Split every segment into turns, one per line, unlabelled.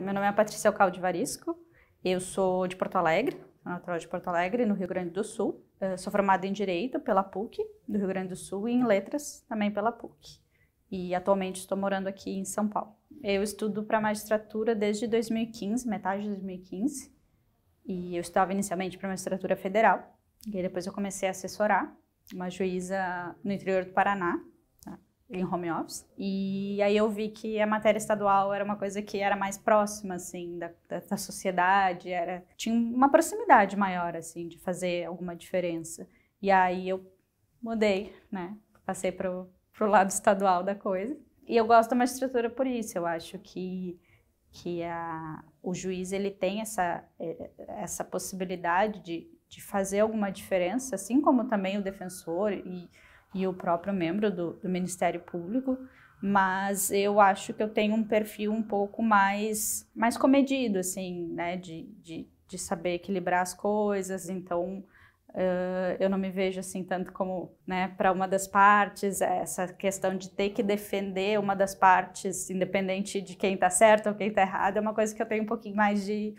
meu nome é Patrícia Alcalde Varisco, eu sou de Porto Alegre, natural de Porto Alegre, no Rio Grande do Sul. sou formada em Direito pela PUC do Rio Grande do Sul e em Letras também pela PUC. E atualmente estou morando aqui em São Paulo. Eu estudo para magistratura desde 2015, metade de 2015. E eu estava inicialmente para magistratura federal, e depois eu comecei a assessorar uma juíza no interior do Paraná, em home office. E aí eu vi que a matéria estadual era uma coisa que era mais próxima, assim, da, da, da sociedade, era tinha uma proximidade maior, assim, de fazer alguma diferença. E aí eu mudei, né? Passei pro, pro lado estadual da coisa. E eu gosto da magistratura por isso, eu acho que que a, o juiz ele tem essa, é, essa possibilidade de, de fazer alguma diferença, assim como também o defensor e e o próprio membro do, do Ministério Público, mas eu acho que eu tenho um perfil um pouco mais mais comedido, assim, né, de, de, de saber equilibrar as coisas, então Uh, eu não me vejo assim tanto como, né, para uma das partes, é essa questão de ter que defender uma das partes, independente de quem está certo ou quem está errado, é uma coisa que eu tenho um pouquinho mais de,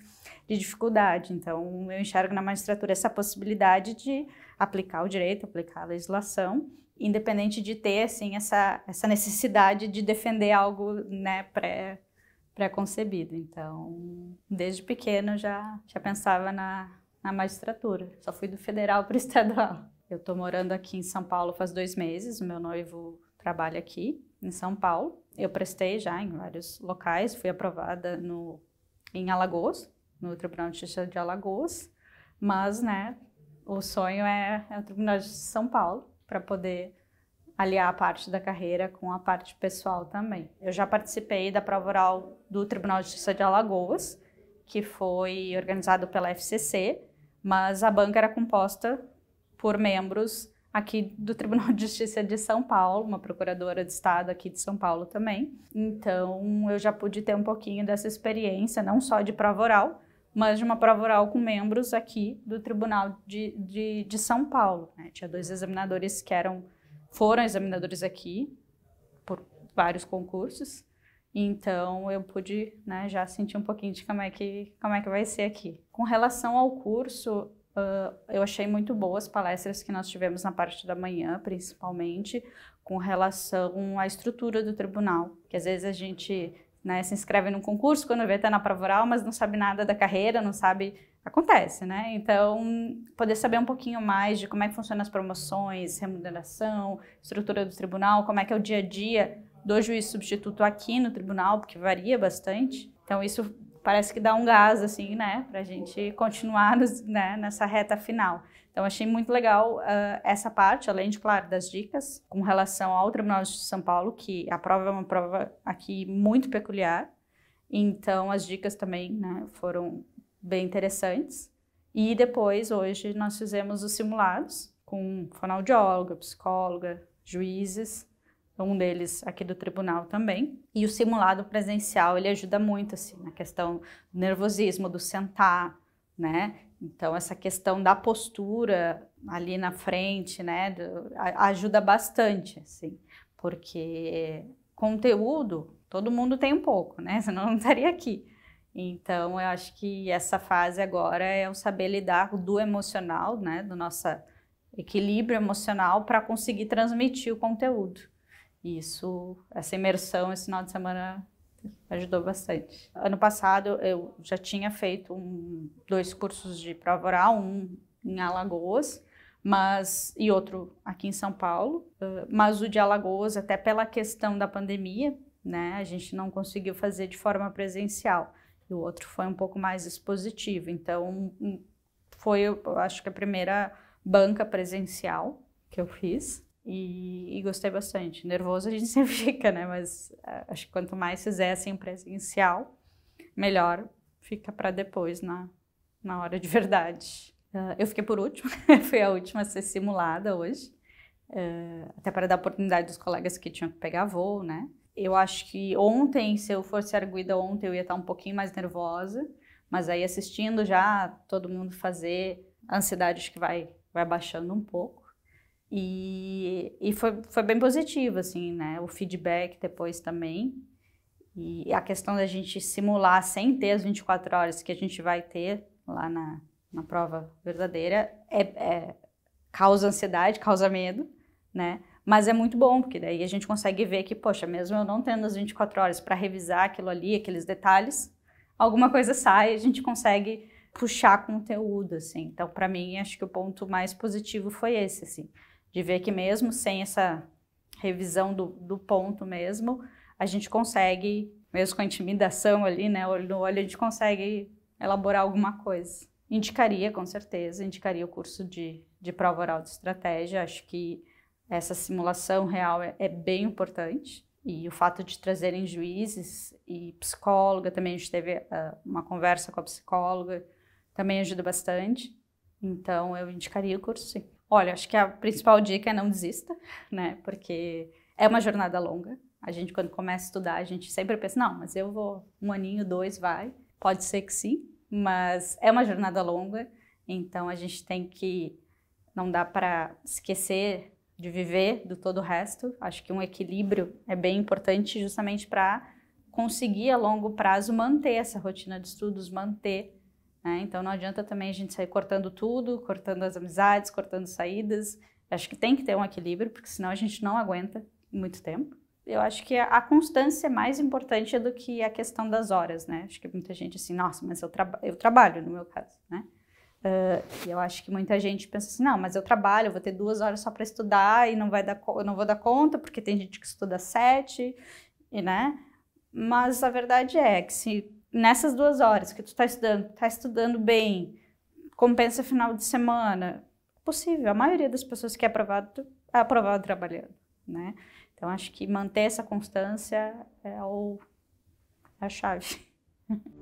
de dificuldade. Então, eu enxergo na magistratura essa possibilidade de aplicar o direito, aplicar a legislação, independente de ter, assim, essa, essa necessidade de defender algo, né, pré pré-concebido. Então, desde pequeno já já pensava na na magistratura. Só fui do federal para o estadual. Eu estou morando aqui em São Paulo faz dois meses. O meu noivo trabalha aqui em São Paulo. Eu prestei já em vários locais. Fui aprovada no em Alagoas, no Tribunal de Justiça de Alagoas. Mas, né? O sonho é, é o Tribunal de Justiça de São Paulo para poder aliar a parte da carreira com a parte pessoal também. Eu já participei da prova oral do Tribunal de Justiça de Alagoas, que foi organizado pela FCC, mas a banca era composta por membros aqui do Tribunal de Justiça de São Paulo, uma procuradora de Estado aqui de São Paulo também. Então, eu já pude ter um pouquinho dessa experiência, não só de prova oral, mas de uma prova oral com membros aqui do Tribunal de, de, de São Paulo. Né? Tinha dois examinadores que eram, foram examinadores aqui por vários concursos então eu pude né, já sentir um pouquinho de como é, que, como é que vai ser aqui. Com relação ao curso, uh, eu achei muito boas palestras que nós tivemos na parte da manhã, principalmente, com relação à estrutura do tribunal. Que às vezes a gente né, se inscreve num concurso, quando vê está na prova oral, mas não sabe nada da carreira, não sabe acontece, né? Então, poder saber um pouquinho mais de como é que funcionam as promoções, remuneração, estrutura do tribunal, como é que é o dia a dia do juiz substituto aqui no tribunal, porque varia bastante. Então isso parece que dá um gás, assim, né, para a gente continuar nos, né, nessa reta final. Então, achei muito legal uh, essa parte, além de, claro, das dicas com relação ao Tribunal de São Paulo, que a prova é uma prova aqui muito peculiar. Então, as dicas também né, foram bem interessantes. E depois, hoje, nós fizemos os simulados com fonoaudióloga, psicóloga, juízes, um deles aqui do tribunal também. E o simulado presencial, ele ajuda muito, assim, na questão do nervosismo, do sentar, né? Então, essa questão da postura ali na frente, né, ajuda bastante, assim, porque conteúdo, todo mundo tem um pouco, né, senão não estaria aqui. Então, eu acho que essa fase agora é o saber lidar do emocional, né, do nosso equilíbrio emocional para conseguir transmitir o conteúdo. E isso, essa imersão esse final de semana ajudou bastante. Ano passado eu já tinha feito um, dois cursos de prova oral, um em Alagoas, mas e outro aqui em São Paulo, ah, mas o de Alagoas até pela questão da pandemia, né, a gente não conseguiu fazer de forma presencial. E o outro foi um pouco mais expositivo. Então, foi, eu acho que a primeira banca presencial que eu fiz. E, e, gostei bastante. Nervoso a gente sempre fica, né? Mas é, acho que quanto mais fizer assim presencial, melhor fica para depois, na, na hora de verdade. Uh, eu fiquei por último, fui a última a ser simulada hoje, uh, até para dar oportunidade dos colegas que tinham que pegar voo, né? Eu acho que ontem, se eu fosse arguida ontem, eu ia estar um pouquinho mais nervosa, mas aí assistindo já todo mundo fazer, a ansiedade acho que vai, vai baixando um pouco. E, e foi, foi bem positivo, assim, né? O feedback depois também. E a questão da gente simular sem ter as 24 horas que a gente vai ter lá na, na prova verdadeira é, é, causa ansiedade, causa medo, né? Mas é muito bom, porque daí a gente consegue ver que, poxa, mesmo eu não tendo as 24 horas para revisar aquilo ali, aqueles detalhes, alguma coisa sai, a gente consegue puxar conteúdo, assim. Então, para mim, acho que o ponto mais positivo foi esse, assim de ver que mesmo sem essa revisão do, do ponto mesmo, a gente consegue, mesmo com a intimidação ali, né, olho no olho, a gente consegue elaborar alguma coisa. Indicaria, com certeza, indicaria o curso de, de prova oral de estratégia. Acho que essa simulação real é, é bem importante. E o fato de trazerem juízes e psicóloga, também a gente teve uh, uma conversa com a psicóloga, também ajuda bastante. Então, eu indicaria o curso, sim. Olha, acho que a principal dica é não desista, né? Porque é uma jornada longa. A gente, quando começa a estudar, a gente sempre pensa, não, mas eu vou um aninho, dois, vai. Pode ser que sim, mas é uma jornada longa. Então, a gente tem que... Não dá para esquecer de viver do todo o resto. Acho que um equilíbrio é bem importante justamente para conseguir a longo prazo manter essa rotina de estudos, manter né? Então não adianta também a gente sair cortando tudo, cortando as amizades, cortando saídas. Acho que tem que ter um equilíbrio, porque senão a gente não aguenta muito tempo. Eu acho que a constância é mais importante do que a questão das horas, né? Acho que muita gente assim, nossa, mas eu, traba eu trabalho, no meu caso, né? Uh, e eu acho que muita gente pensa assim, não, mas eu trabalho, eu vou ter duas horas só para estudar e não vai dar, eu não vou dar conta porque tem gente que estuda sete, e né? Mas a verdade é que se nessas duas horas que tu está estudando, está estudando bem, compensa final de semana, possível. A maioria das pessoas que é aprovado é aprovado trabalhando, né? Então acho que manter essa constância é, o, é a chave.